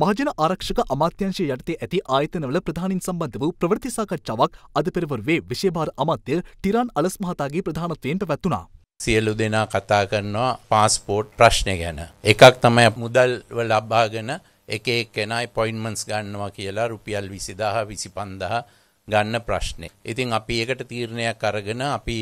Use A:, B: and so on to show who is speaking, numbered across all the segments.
A: මහජන ආරක්ෂක අමාත්‍යංශය යටතේ ඇති ආයතනවල ප්‍රධානින් සම්බන්ධ වූ ප්‍රවෘත්ති සාකච්ඡාවක් අද පෙරවරුවේ විශේෂභාර අමාත්‍ය ටිරාන් අලස් මහතාගේ ප්‍රධානත්වයෙන් පැවැත්වුණා. සියලු දෙනා කතා කරනවා පාස්පෝට් ප්‍රශ්නය ගැන. එකක් තමයි මුදල්ව ලබාගෙන එක එක්කෙනයි පොයින්මන්ස් ගන්නවා කියලා රුපියල් විසිදාහ විසි පන්දහ ගන්න ප්‍රශ්නය. ඉතින් අපි එකට තීරණයක් අරගෙන අපි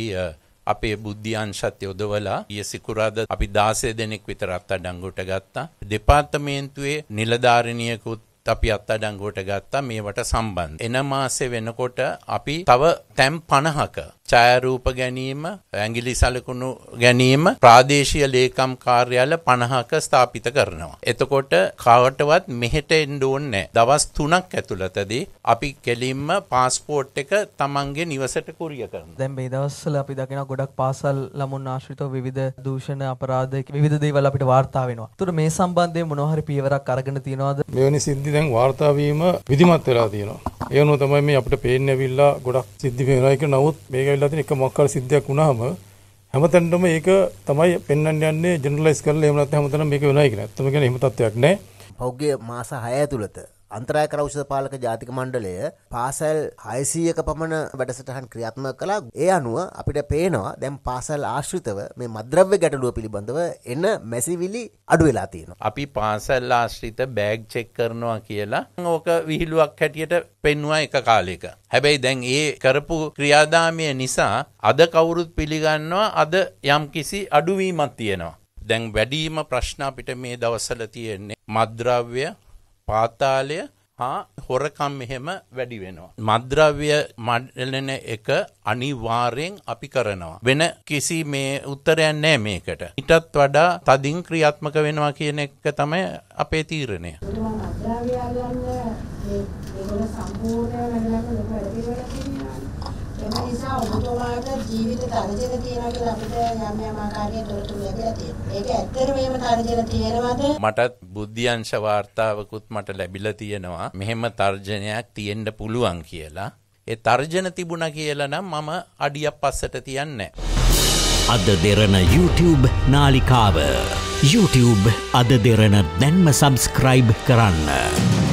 A: අපේ බුද්ධි අංශත් යොදවලා ඊයේ සිකුරාදා අපි 16 දෙනෙක් විතර අත්අඩංගුවට ගත්තා. දෙපාර්තමේන්තුවේ නිලධාරිනියකුත් අපි අත්අඩංගුවට ගත්තා මේවට සම්බන්ධ. එන මාසේ වෙනකොට අපි තව තැම් 50ක ඡායාරූප ගැනීම, ඇඟිලි සලකුණු ගැනීම ප්‍රාදේශීය ලේකම් කාර්යාල 50ක ස්ථාපිත කරනවා. එතකොට කාටවත් මෙහෙට එන්න ඕනේ දවස් 3ක් ඇතුළතදී අපි කෙලින්ම પાස්පෝර්ට් එක Tamanගේ නිවසට කුරිය කරනවා. දැන් මේ දවස්වල අපි දකිනවා ගොඩක් පාසල් ළමුන් ආශ්‍රිතව විවිධ දූෂණ අපරාධ විවිධ දේවල් අපිට වාර්තා වෙනවා. ඒතර මේ සම්බන්ධයෙන් මොනවා හරි පියවරක් අරගෙන තියනවාද? මෙවැනි සිද්ධි දැන් වාර්තා වීම විධිමත් වෙලා තියෙනවා. ඒ අනුව තමයි මේ අපිට පේන්න ඇවිල්ලා ගොඩක් සිද්ධ වෙනවා ඒක. නමුත් මේක ඇවිල්ලා තියෙන එක මොකක් හරි සිද්ධියක් වුණාම හැමතැනම ඒක තමයි පෙන්වන්න යන්නේ ජෙනරලයිස් කරලා එහෙම නැත්නම් හැමතැනම මේක වෙනවයි කියලා. ඇත්තම කියන්නේ එහෙම තත්වයක් නැහැ. පෞද්ගලික මාස 6 ඇතුළත අන්තරාය කර ඖෂධ පාලක ජාතික මණ්ඩලය පාසල් 600ක පමණ වැඩසටහන් ක්‍රියාත්මක කළා. ඒ අනුව අපිට පේනවා දැන් පාසල් ආශ්‍රිතව මේ මද්‍රව්‍ය ගැටලුව පිළිබඳව එන මැසිවිලි අඩු වෙලා තියෙනවා. අපි පාසල් ආශ්‍රිත බෑග් චෙක් කරනවා කියලා ඕක විහිළුවක් හැටියට පෙන්වා එක කාලෙක. හැබැයි දැන් ඒ කරපු ක්‍රියාදාමය නිසා අද කවුරුත් පිළිගන්නවා අද යම්කිසි අඩුවීමක් තියෙනවා. දැන් වැඩිම ප්‍රශ්න අපිට මේ දවසල තියෙන්නේ මද්‍රව්‍ය පාතාලය හා හොරකම් මෙහෙම වැඩි වෙනවා. මද්‍රව්‍ය මඩලන එක අනිවාර්යෙන් අපි කරනවා. වෙන කිසි මේ උත්තරයක් නෑ මේකට. ඊටත් වඩා තදින් ක්‍රියාත්මක වෙනවා කියන එක තමයි අපේ තීරණය. ඔබ සම්පූර්ණයෙන් වැඩලම ලොකු වැඩපිළිවෙලක් තියෙනවා. ඒ නිසා ඔබතුමාට ජීවිත තරජල තියෙනවා කියලා අපිට යම් යම් ආකාරයේ තොරතුරු ලැබිලා තියෙනවා. ඒක ඇත්තටම එහෙම තරජල තියෙනවද? මටත් බුද්ධිංශ වාර්තාවකුත් මට ලැබිලා තියෙනවා. මෙහෙම තර්ජනයක් තියෙන්න පුළුවන් කියලා. ඒ තර්ජන තිබුණා කියලා නම් මම අඩියක් පස්සට තියන්නේ අද දෙරන YouTube නාලිකාව YouTube අද දෙරන දැන්ම සබස්ක්‍රයිබ් කරන්න.